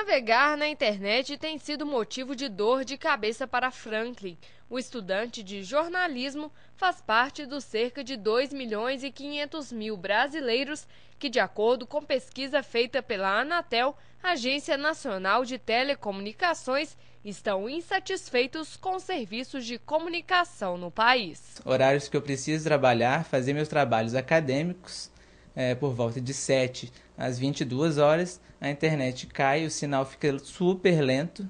Navegar na internet tem sido motivo de dor de cabeça para Franklin. O estudante de jornalismo faz parte dos cerca de 2 milhões e 500 mil brasileiros que, de acordo com pesquisa feita pela Anatel, Agência Nacional de Telecomunicações, estão insatisfeitos com serviços de comunicação no país. Horários que eu preciso trabalhar, fazer meus trabalhos acadêmicos é, por volta de 7 às 22 horas, a internet cai, o sinal fica super lento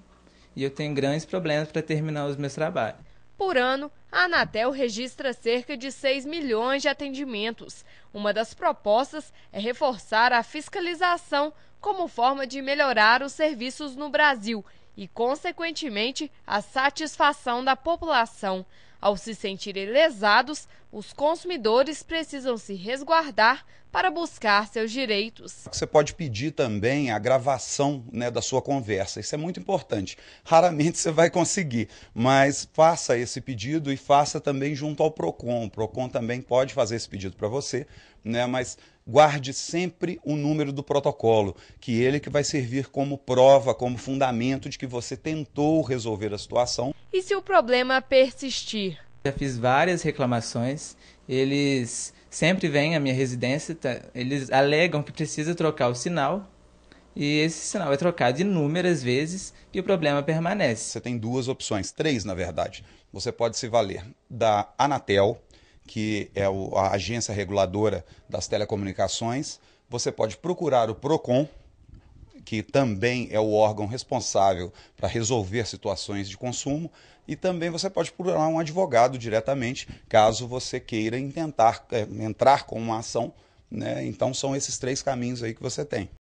e eu tenho grandes problemas para terminar os meus trabalhos. Por ano, a Anatel registra cerca de 6 milhões de atendimentos. Uma das propostas é reforçar a fiscalização como forma de melhorar os serviços no Brasil e, consequentemente, a satisfação da população. Ao se sentirem lesados, os consumidores precisam se resguardar para buscar seus direitos. Você pode pedir também a gravação né, da sua conversa, isso é muito importante. Raramente você vai conseguir, mas faça esse pedido e faça também junto ao PROCON. O PROCON também pode fazer esse pedido para você, né, mas guarde sempre o número do protocolo, que ele que vai servir como prova, como fundamento de que você tentou resolver a situação. E se o problema persistir? Já fiz várias reclamações. Eles sempre vêm à minha residência, tá, eles alegam que precisa trocar o sinal. E esse sinal é trocado inúmeras vezes e o problema permanece. Você tem duas opções, três na verdade. Você pode se valer da Anatel, que é a agência reguladora das telecomunicações. Você pode procurar o PROCON, que também é o órgão responsável para resolver situações de consumo, e também você pode procurar um advogado diretamente, caso você queira intentar, eh, entrar com uma ação. Né? Então, são esses três caminhos aí que você tem.